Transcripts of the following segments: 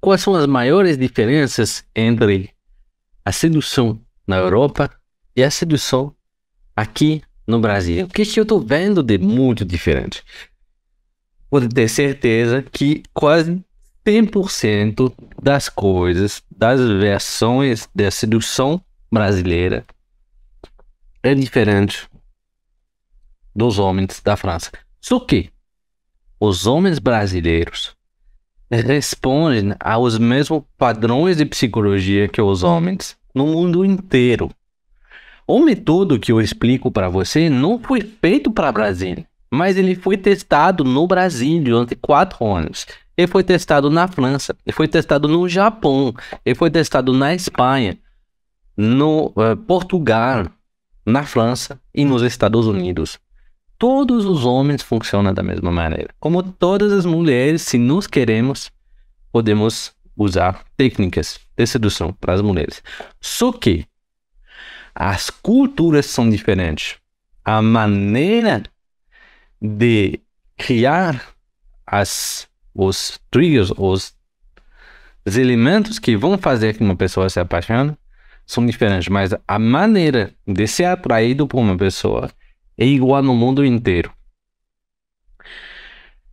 Quais são as maiores diferenças entre a sedução na Europa e a sedução aqui no Brasil? O que eu estou vendo de muito diferente? Pode ter certeza que quase 100% das coisas, das versões da sedução brasileira é diferente dos homens da França. Só que os homens brasileiros respondem aos mesmos padrões de psicologia que os homens no mundo inteiro. O método que eu explico para você não foi feito para Brasil, mas ele foi testado no Brasil durante quatro anos. Ele foi testado na França, ele foi testado no Japão, ele foi testado na Espanha, no uh, Portugal, na França e nos Estados Unidos todos os homens funcionam da mesma maneira. Como todas as mulheres, se nos queremos, podemos usar técnicas de sedução para as mulheres. Só que as culturas são diferentes. A maneira de criar as, os triggers, os, os elementos que vão fazer que uma pessoa se apaixone são diferentes, mas a maneira de ser atraído por uma pessoa é igual no mundo inteiro.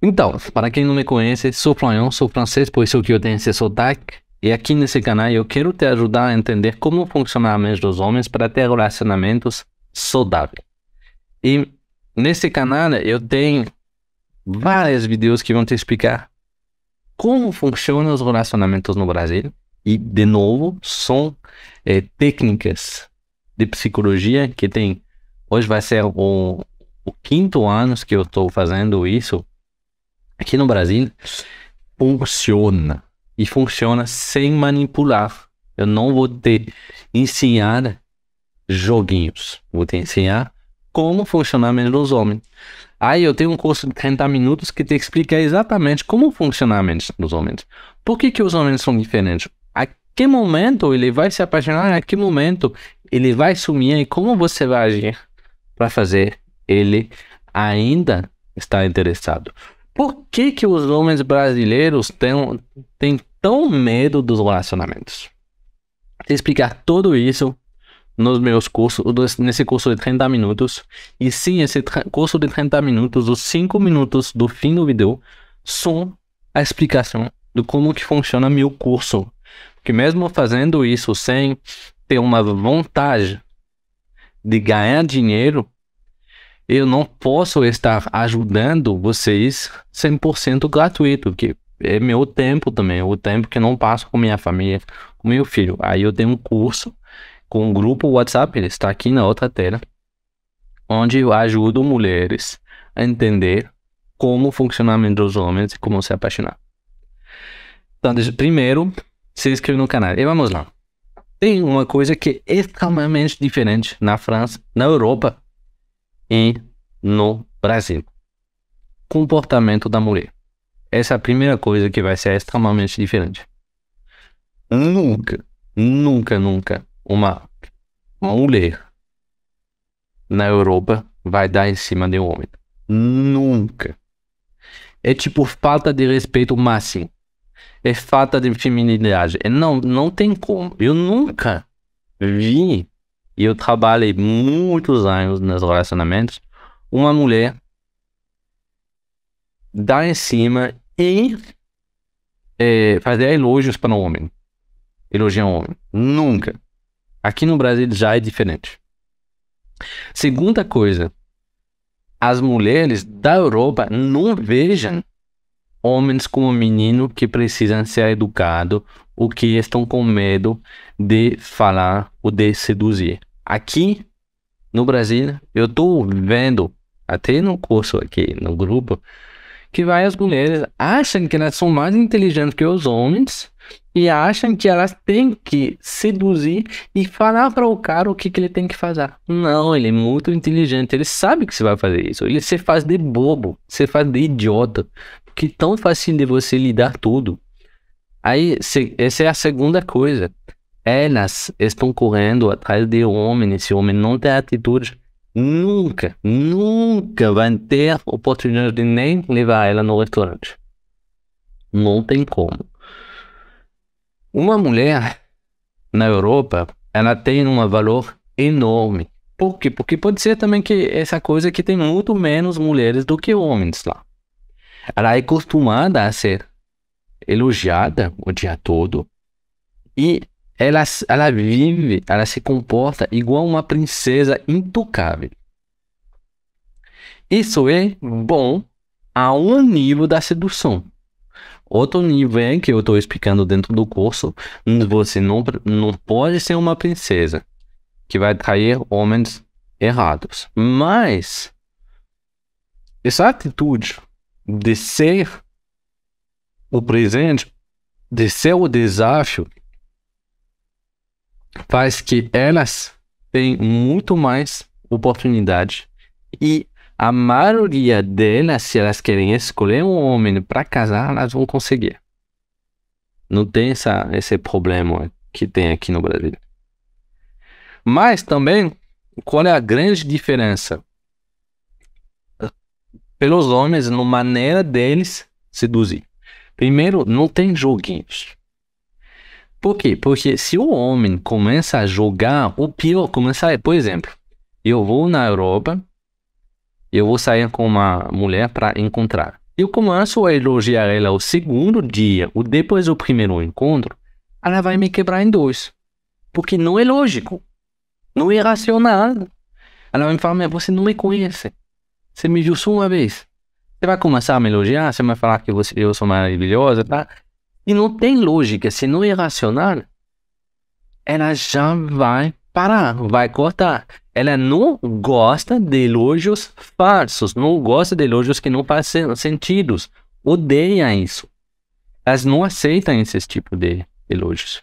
Então, para quem não me conhece, sou Florian, sou francês, por isso que eu tenho esse sotaque. E aqui nesse canal eu quero te ajudar a entender como funciona a mente dos homens para ter relacionamentos saudáveis. E nesse canal eu tenho vários vídeos que vão te explicar como funcionam os relacionamentos no Brasil. E, de novo, são é, técnicas de psicologia que tem Hoje vai ser o, o quinto ano que eu estou fazendo isso aqui no Brasil. Funciona. E funciona sem manipular. Eu não vou te ensinar joguinhos. Vou te ensinar como funcionar homens. Aí eu tenho um curso de 30 minutos que te explica exatamente como funciona a mente dos homens. Por que, que os homens são diferentes? A que momento ele vai se apaixonar? A que momento ele vai sumir? E como você vai agir? Para fazer ele ainda estar interessado. Por que, que os homens brasileiros têm, têm tão medo dos relacionamentos? Vou explicar tudo isso nos meus cursos, nesse curso de 30 minutos. E sim, esse curso de 30 minutos, os 5 minutos do fim do vídeo, são a explicação de como que funciona meu curso. Porque mesmo fazendo isso sem ter uma vontade de ganhar dinheiro, eu não posso estar ajudando vocês 100% gratuito, porque é meu tempo também, o tempo que não passo com minha família, com meu filho. Aí eu tenho um curso com um grupo WhatsApp, ele está aqui na outra tela, onde eu ajudo mulheres a entender como o funcionamento dos homens e como se apaixonar. Então, primeiro, se inscreve no canal. E vamos lá tem uma coisa que é extremamente diferente na França, na Europa e no Brasil. Comportamento da mulher. Essa é a primeira coisa que vai ser extremamente diferente. Nunca, nunca, nunca uma, mulher na Europa vai dar em cima de um homem. Nunca. É tipo falta de respeito máximo é falta de feminilidade. É, não, não tem como. Eu nunca vi, e eu trabalhei muitos anos nos relacionamentos, uma mulher dar em cima e é, fazer elogios para um homem. Elogiar um homem. Nunca. Aqui no Brasil já é diferente. Segunda coisa, as mulheres da Europa não vejam homens como menino que precisam ser educados o que estão com medo de falar ou de seduzir. Aqui no Brasil, eu estou vendo, até no curso aqui, no grupo, que várias mulheres acham que elas são mais inteligentes que os homens e acham que elas têm que seduzir e falar para o cara o que, que ele tem que fazer. Não, ele é muito inteligente, ele sabe que você vai fazer isso. Ele se faz de bobo, se faz de idiota que tão fácil de você lidar tudo. Aí, se, essa é a segunda coisa. Elas estão correndo atrás de homem, esse homem não tem atitude. Nunca, nunca vai ter oportunidade de nem levar ela no restaurante. Não tem como. Uma mulher na Europa, ela tem um valor enorme. Por quê? Porque pode ser também que essa coisa que tem muito menos mulheres do que homens lá ela é acostumada a ser elogiada o dia todo e ela, ela vive, ela se comporta igual uma princesa intocável. Isso é bom a um nível da sedução. Outro nível é que eu estou explicando dentro do curso, você não, não pode ser uma princesa que vai atrair homens errados. Mas essa atitude de ser o presente, de ser o desafio, faz que elas tenham muito mais oportunidade e a maioria delas, se elas querem escolher um homem para casar, elas vão conseguir. Não tem essa, esse problema que tem aqui no Brasil. Mas também, qual é a grande diferença pelos homens, na maneira deles seduzir. Primeiro, não tem joguinhos. Por quê? Porque se o homem começa a jogar, o pior começa a. Por exemplo, eu vou na Europa, eu vou sair com uma mulher para encontrar. Eu começo a elogiar ela o segundo dia, ou depois do primeiro encontro, ela vai me quebrar em dois. Porque não é lógico. Não é racional. Ela vai me falar, mas você não me conhece. Você me só uma vez. Você vai começar a me elogiar, você vai falar que você, eu sou maravilhosa, tá? E não tem lógica, se não é racional, ela já vai parar, vai cortar. Ela não gosta de elogios falsos, não gosta de elogios que não fazem sentidos. Odeia isso. Elas não aceitam esse tipo de elogios.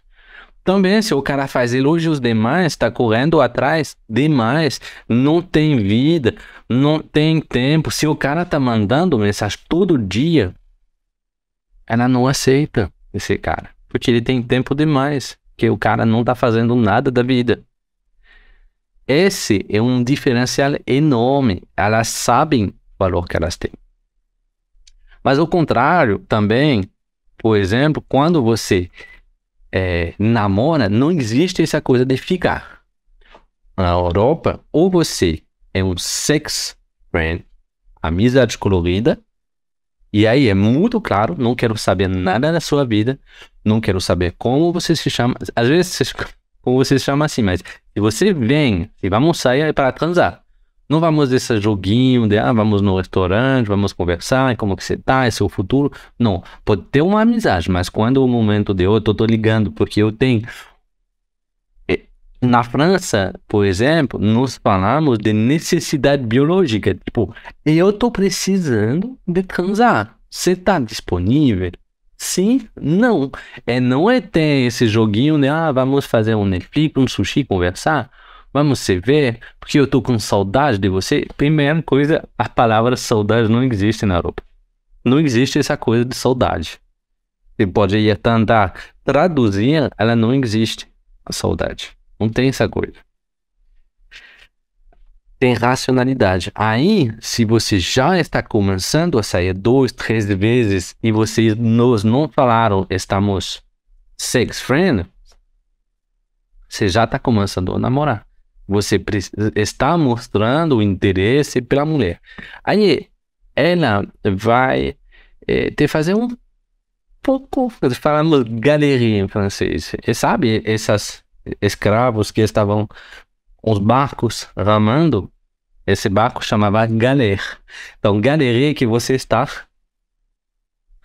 Também, se o cara faz elogios demais, está correndo atrás demais, não tem vida, não tem tempo. Se o cara tá mandando mensagem todo dia, ela não aceita esse cara, porque ele tem tempo demais, que o cara não tá fazendo nada da vida. Esse é um diferencial enorme. Elas sabem o valor que elas têm. Mas ao contrário, também, por exemplo, quando você é, namora, não existe essa coisa de ficar. Na Europa, ou você é um sex friend, amizade colorida, e aí é muito claro, não quero saber nada da sua vida, não quero saber como você se chama. Às vezes, como você se chama assim, mas se você vem, se vamos sair para transar. Não vamos desse joguinho de, ah, vamos no restaurante, vamos conversar, como que você tá, esse é seu futuro. Não, pode ter uma amizade, mas quando o é momento de, oh, eu tô, tô ligando porque eu tenho... Na França, por exemplo, nós falamos de necessidade biológica. Tipo, eu tô precisando de transar. Você tá disponível? Sim, não. É, não é ter esse joguinho de, ah, vamos fazer um Netflix, um sushi, conversar. Vamos se ver? Porque eu tô com saudade de você. Primeira coisa, a palavra saudade não existe na né, Europa. Não existe essa coisa de saudade. Você pode ir até tentar traduzir, ela não existe, a saudade. Não tem essa coisa. Tem racionalidade. Aí, se você já está começando a sair duas, três vezes e vocês nos não falaram estamos sex friend, você já está começando a namorar. Você está mostrando interesse pela mulher. Aí ela vai é, te fazer um pouco, falando galeria em francês. E sabe, essas escravos que estavam os barcos ramando, esse barco chamava galère. Então, galeria é que você está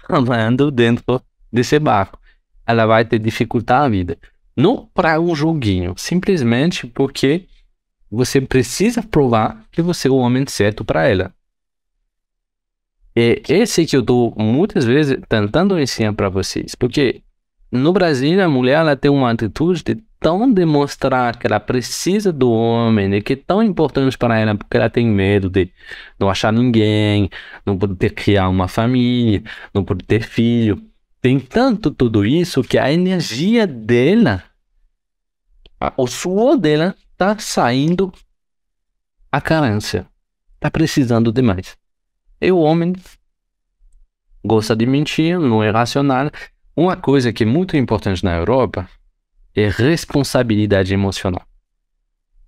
ramando dentro desse barco. Ela vai te dificultar a vida. Não para um joguinho, simplesmente porque você precisa provar que você é o homem certo para ela. É esse que eu tô muitas vezes tentando ensinar para vocês, porque no Brasil a mulher ela tem uma atitude de tão demonstrar que ela precisa do homem, né, que é tão importante para ela, porque ela tem medo de não achar ninguém, não poder criar uma família, não poder ter filho. Tem tanto tudo isso que a energia dela, o suor dela tá saindo a carência. Tá precisando demais. E o homem gosta de mentir, não é racional. Uma coisa que é muito importante na Europa é responsabilidade emocional.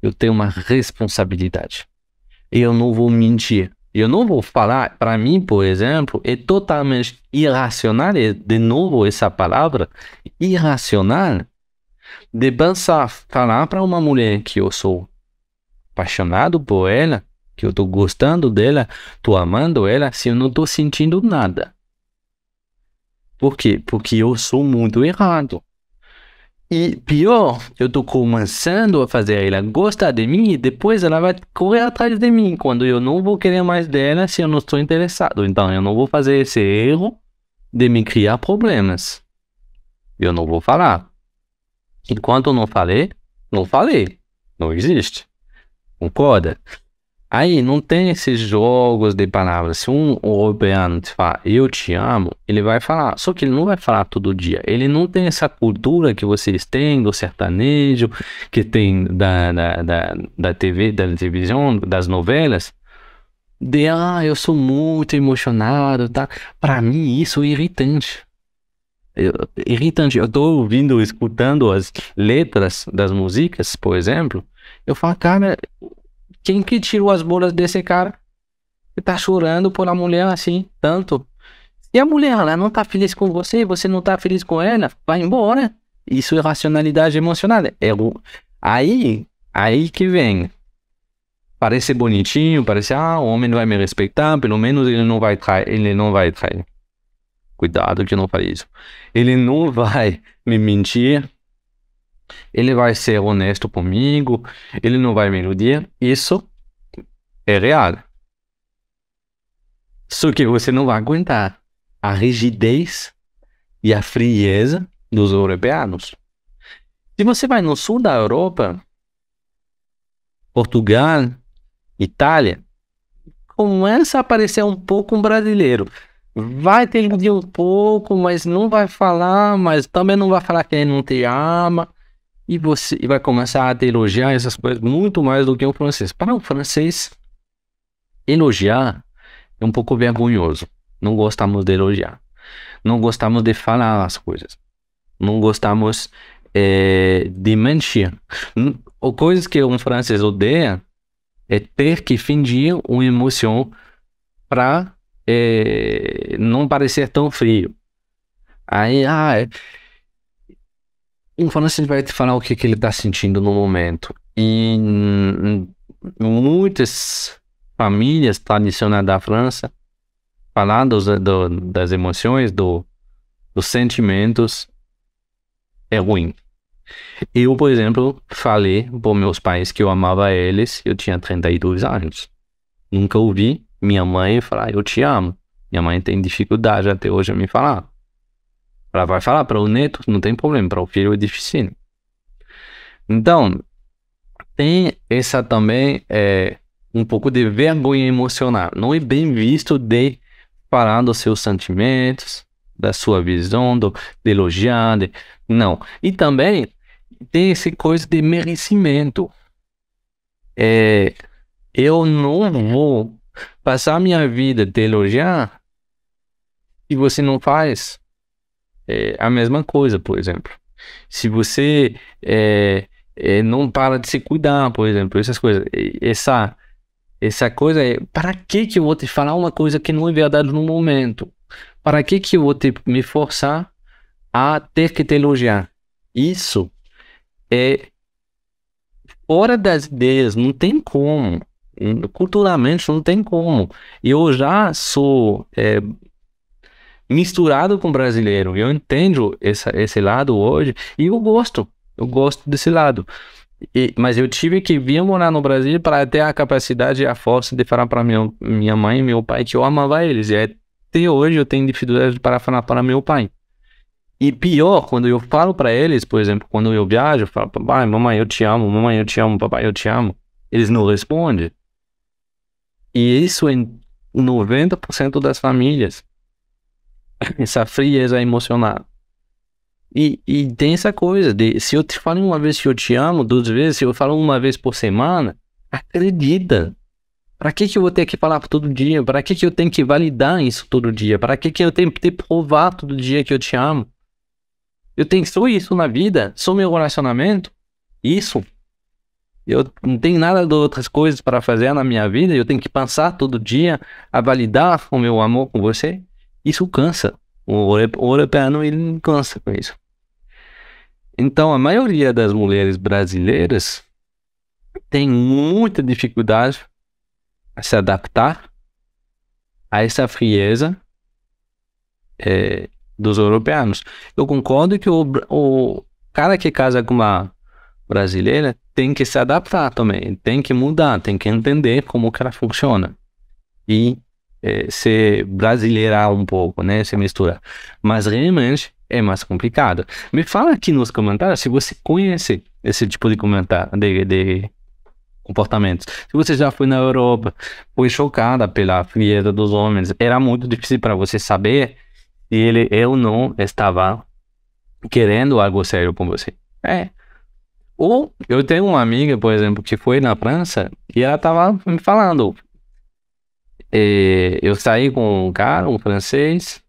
Eu tenho uma responsabilidade. Eu não vou mentir. Eu não vou falar, para mim, por exemplo, é totalmente irracional, é de novo essa palavra, irracional de pensar, falar para uma mulher que eu sou apaixonado por ela, que eu tô gostando dela, tô amando ela, se eu não tô sentindo nada. Por quê? Porque eu sou muito errado. E pior, eu tô começando a fazer ela gostar de mim e depois ela vai correr atrás de mim quando eu não vou querer mais dela se eu não estou interessado. Então eu não vou fazer esse erro de me criar problemas. Eu não vou falar. Enquanto não falei, não falei. Não existe. Concorda? Aí não tem esses jogos de palavras. Se um oceano te falar eu te amo, ele vai falar. Só que ele não vai falar todo dia. Ele não tem essa cultura que vocês têm do sertanejo, que tem da, da, da, da TV, da televisão, das novelas. De ah, eu sou muito emocionado, tá? Para mim isso é irritante irritante. Eu tô ouvindo, escutando as letras das músicas, por exemplo. Eu falo, cara, quem que tirou as bolas desse cara? Ele tá chorando por a mulher assim, tanto. E a mulher, ela não tá feliz com você, você não tá feliz com ela, vai embora. Isso é racionalidade emocional. É o... Aí, aí que vem. Parece bonitinho, parece, ah, o homem vai me respeitar, pelo menos ele não vai trair, ele não vai trair. Cuidado que não farei isso. Ele não vai me mentir. Ele vai ser honesto comigo. Ele não vai me iludir. Isso é real. Só que você não vai aguentar a rigidez e a frieza dos europeus. Se você vai no sul da Europa, Portugal, Itália, começa a aparecer um pouco um brasileiro vai ter iludir um pouco, mas não vai falar, mas também não vai falar que ele não te ama. E você e vai começar a te elogiar essas coisas muito mais do que o francês. Para o francês, elogiar é um pouco vergonhoso. Não gostamos de elogiar. Não gostamos de falar as coisas. Não gostamos é, de mentir. O coisas que um francês odeia é ter que fingir uma emoção para é, não parecer tão frio. Aí, ah, é... Um francês vai te falar o que, que ele está sentindo no momento. E muitas famílias tradicionais tá da França falando do, das emoções, do, dos sentimentos, é ruim. Eu, por exemplo, falei para meus pais que eu amava eles, eu tinha 32 anos. Nunca ouvi minha mãe e falar, ah, eu te amo. Minha mãe tem dificuldade até hoje a me falar. Ela vai falar para o neto, não tem problema, para o filho é difícil. Então, tem essa também é, um pouco de vergonha emocional. Não é bem visto de falar dos seus sentimentos, da sua visão, do, de elogiar, de, não. E também tem essa coisa de merecimento. É, eu não vou passar a minha vida te elogiar e você não faz é, a mesma coisa, por exemplo. Se você é, é, não para de se cuidar, por exemplo, essas coisas, essa essa coisa é para que que eu vou te falar uma coisa que não é verdade no momento? Para que que eu vou te, me forçar a ter que te elogiar? Isso é fora das ideias, não tem como. Culturalmente não tem como. Eu já sou é, misturado com brasileiro. Eu entendo essa, esse lado hoje e eu gosto. Eu gosto desse lado. E, mas eu tive que vir morar no Brasil para ter a capacidade e a força de falar para minha, minha mãe e meu pai que eu amava eles. E até hoje eu tenho dificuldade para falar para meu pai. E pior, quando eu falo para eles, por exemplo, quando eu viajo, eu falo, papai, mamãe, eu te amo, mamãe, eu te amo, papai, eu te amo. Eles não respondem. E isso em 90% das famílias. Essa frieza emocional. E, e tem essa coisa de se eu te falo uma vez que eu te amo, duas vezes, se eu falo uma vez por semana, acredita. Para que, que eu vou ter que falar todo dia? Para que, que eu tenho que validar isso todo dia? Para que, que eu tenho que te provar todo dia que eu te amo? Eu tenho só isso na vida? Só meu relacionamento? Isso eu não tenho nada de outras coisas para fazer na minha vida, eu tenho que pensar todo dia a validar o meu amor com você. Isso cansa. O europeano ele cansa com isso. Então, a maioria das mulheres brasileiras tem muita dificuldade a se adaptar a essa frieza é, dos europeus. Eu concordo que o, o cara que casa com uma brasileira tem que se adaptar também, tem que mudar, tem que entender como que ela funciona. E é, se brasileirar um pouco, né? Se misturar. Mas realmente é mais complicado. Me fala aqui nos comentários se você conhece esse tipo de comentário, de, de comportamentos. Se você já foi na Europa, foi chocada pela frieza dos homens, era muito difícil para você saber se ele eu não estava querendo algo sério com você. É, ou eu tenho uma amiga, por exemplo, que foi na França e ela tava me falando. É, eu saí com um cara, um francês,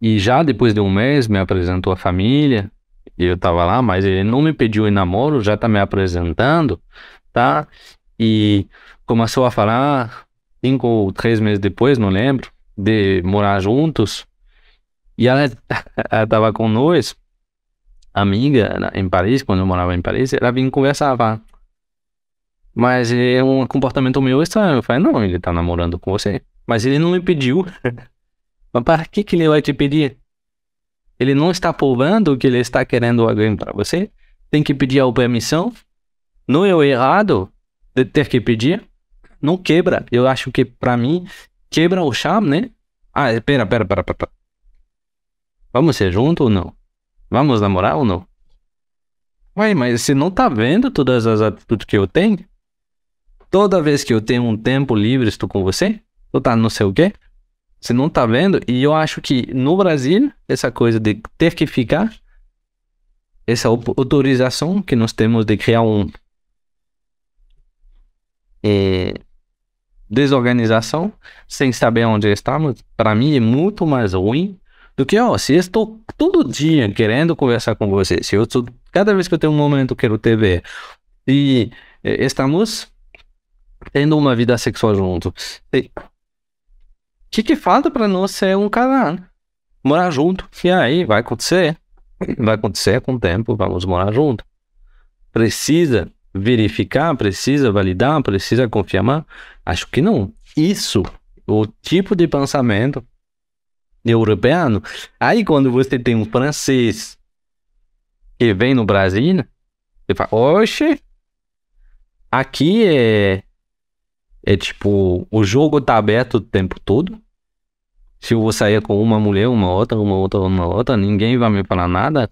e já depois de um mês me apresentou a família. E eu tava lá, mas ele não me pediu em namoro, já tá me apresentando, tá? E começou a falar cinco ou três meses depois, não lembro, de morar juntos. E ela, ela tava com nós amiga em Paris, quando eu morava em Paris, ela vinha conversar, Mas é um comportamento meu estranho. Eu falei, não, ele tá namorando com você. Mas ele não me pediu. Mas para que, que ele vai te pedir? Ele não está provando que ele está querendo alguém para você? Tem que pedir a permissão? Não é o errado de ter que pedir? Não quebra. Eu acho que para mim, quebra o charme, né? Ah, espera espera espera Vamos ser juntos ou não? Vamos namorar ou não? Ué, mas você não tá vendo todas as atitudes que eu tenho? Toda vez que eu tenho um tempo livre, estou com você? Tu tá não sei o quê? Você não tá vendo? E eu acho que no Brasil, essa coisa de ter que ficar, essa autorização que nós temos de criar um. É, desorganização, sem saber onde estamos, para mim é muito mais ruim do que, ó, se eu estou todo dia querendo conversar com você, se eu estou, cada vez que eu tenho um momento quero te ver, e eh, estamos tendo uma vida sexual junto, o que que falta para nós ser um casal? Morar junto, e aí vai acontecer, vai acontecer com o tempo, vamos morar junto. Precisa verificar, precisa validar, precisa confirmar? Acho que não. Isso, o tipo de pensamento europeano. Aí quando você tem um francês que vem no Brasil, você fala, oxe, aqui é. É tipo, o jogo tá aberto o tempo todo. Se eu vou sair com uma mulher, uma outra, uma outra, uma outra, ninguém vai me falar nada.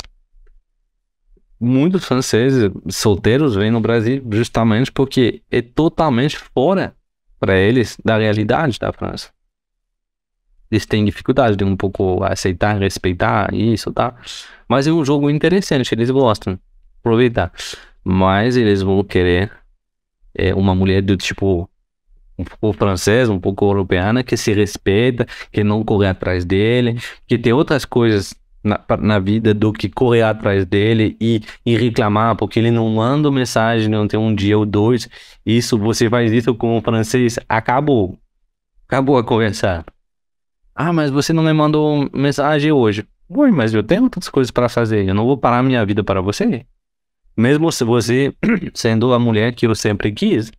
Muitos franceses solteiros vêm no Brasil justamente porque é totalmente fora para eles da realidade da França eles têm dificuldade de um pouco aceitar, respeitar isso, tá? Mas é um jogo interessante, eles gostam, aproveitar. Mas eles vão querer é, uma mulher do tipo um pouco francesa, um pouco europeana, que se respeita, que não corre atrás dele, que tem outras coisas na, na vida do que correr atrás dele e, e reclamar porque ele não manda mensagem, não tem um dia ou dois. Isso, você faz isso com o francês, acabou. Acabou a conversar. Ah, mas você não me mandou mensagem hoje. Oi, mas eu tenho outras coisas para fazer. Eu não vou parar minha vida para você. Mesmo se você sendo a mulher que eu sempre quis.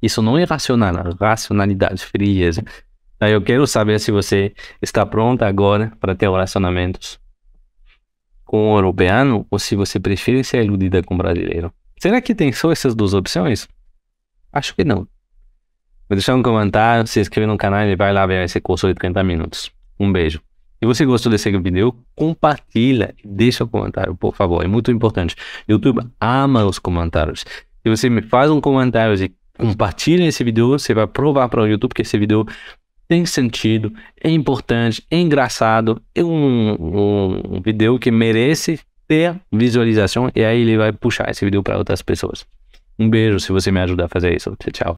Isso não é racional, racionalidade frieza. eu quero saber se você está pronta agora para ter relacionamentos com o europeu ou se você prefere ser iludida com o brasileiro. Será que tem só essas duas opções? Acho que não deixar um comentário, se inscrever no canal e vai lá ver esse curso de 30 minutos. Um beijo. E você gostou desse vídeo? Compartilha e deixa um comentário, por favor. É muito importante. YouTube ama os comentários. Se você me faz um comentário e compartilha esse vídeo, você vai provar para o YouTube que esse vídeo tem sentido, é importante, é engraçado, é um, um, um vídeo que merece ter visualização e aí ele vai puxar esse vídeo para outras pessoas. Um beijo se você me ajudar a fazer isso. Tchau, tchau.